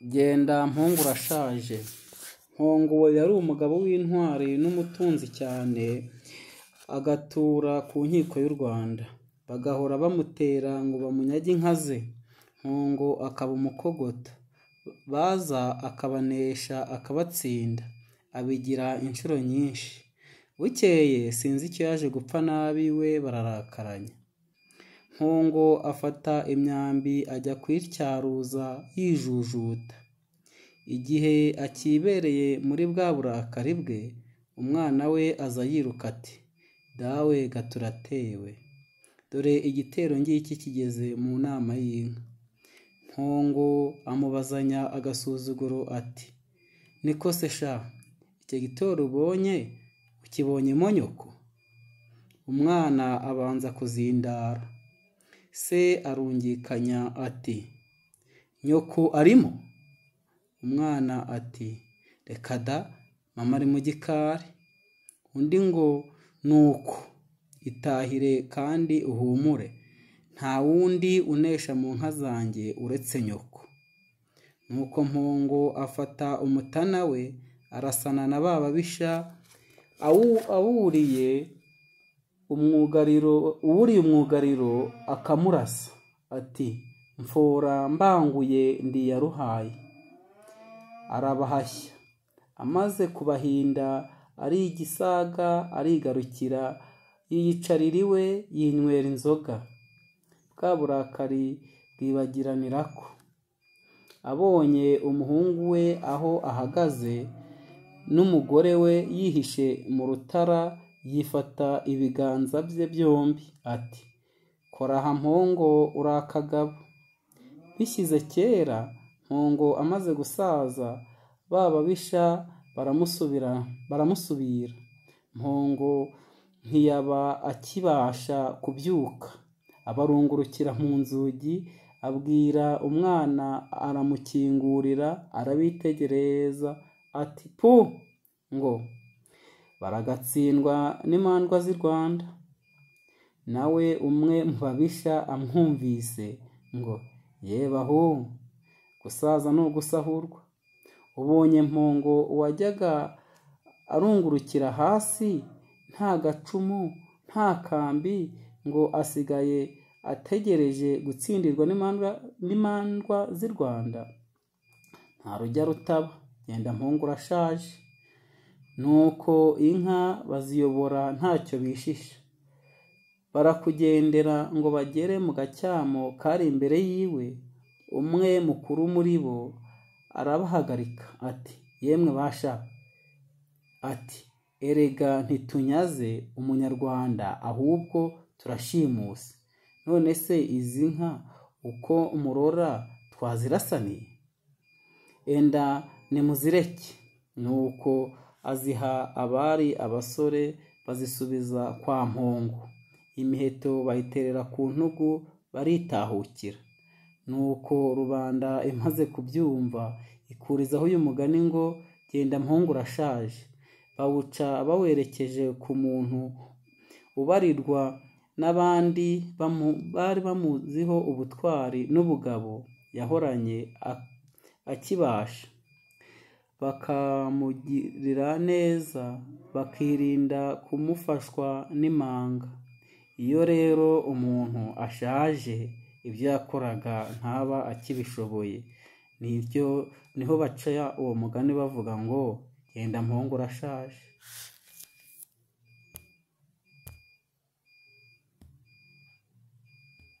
genda mpungu urashaje nkongo yari umugabo w'intwari n'umutunzi cyane agatura ku nkiko y'u rwanda bagahora bamutera ngo bamunyage inka ze nkongo akaba umukogota baza akabanesha akabatsinda abigira inshuro nyinshi bukeye sinzi icyo yaje gupfa nabi we bararakaranye nkongo afata imyambi ajya kuyityaruza yijujuta igihe akibereye muri bwa burakari bwe umwana we aza yiruka ati dawe gaturatewe dore igitero ngiki kigeze mu nama y'inka nkongo amubazanya agasuzuguro ati niko se sha icyo gitero ubonye ukibonye monyoko umwana abanza kuzindara se arungikanya ati nyoko arimo umwana ati reka mama ari mu gikari undi ngo nuko itahire kandi uhumure nta wundi unesha mu nka zanjye uretse nyoko nuko mpongo afata umutana we arasana na ba babisha awuriye umwugariro uwuriye umwugariro akamurasa ati mfora mbanguye ndi yaruhaye arabahashya amaze kubahinda ari igisaga arigarukira yiyicarira iwe yinywera inzoga bwa burakari bwibagiranira ko abonye umuhungu we aho ahagaze n'umugore we yihishe mu rutara yifata ibiganza bye byombi ati koraha mpongo uri akagabo bishyize kera mpongo amaze gusaza ba babisha baramusubira baramusubira mpongo ntiyaba akibasha kubyuka abarungurukira mu nzugi abwira umwana aramukingurira arabitegereza ati pu ngo baragatsindwa n'imandwa z'i rwanda nawe umwe mu babisha amwumvise ngo yebaho gusaza ni ugusahurwa ubonye mpongo wajyaga arungurukira hasi nta gacumu nta kambi ngo asigaye ategereje gutsindirwa n'imandwa z'i rwanda nta rujya rutaba genda mpongo urashaje nuko inka baziyobora ntacyo bishisha barakugendera ngo bagere mu gacyamo kari imbere yiwe umwe mukuru muri bo arabahagarika ati yemwe basha ati erega ntitunyaze umunyarwanda ahubwo turashimuse none se izi nka uko umurora twazirasaniye enda nimuzireke ni uko aziha abari abasore bazisubiza kwa mpongo imiheto bayiterera ku ntugu baritahukira nuko rubanda imaze kubyumva ikurizaho uyu mugani ngo genda mpungu urashaje bawuca bawerekeje ku muntu ubarirwa n'abandi bari bamuziho ubutwari n'ubugabo yahoranye akibasha bakamugirira neza bakirinda kumufashwa n'imanga iyo rero umuntu ashaje ibyo yakoraga ntaba akibishoboye niho baca uwo mugani bavuga ngo genda mpongo urashaje